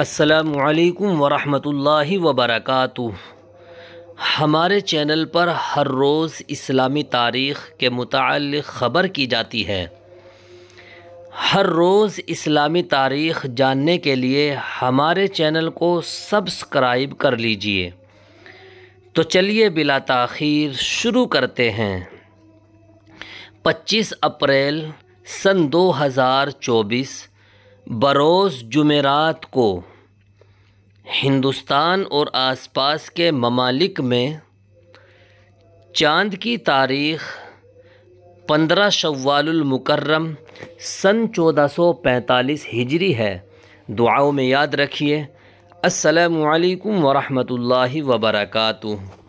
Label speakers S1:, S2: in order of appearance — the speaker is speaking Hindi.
S1: असलकम वरहमल वबरक हमारे चैनल पर हर रोज़ इस्लामी तारीख़ के मुतल ख़बर की जाती है हर रोज़ इस्लामी तारीख़ जानने के लिए हमारे चैनल को सब्सक्राइब कर लीजिए तो चलिए बिला तख़िर शुरू करते हैं 25 अप्रैल सन 2024 बरोज़ जुमेरात को हिंदुस्तान और आसपास के ममालिक में चाँद की तारीख़ पंद्रह शवालमकर्रम सन चौदह सौ पैंतालीस हिजरी है दुआओं में याद रखिए असलकम वरहमल वर्का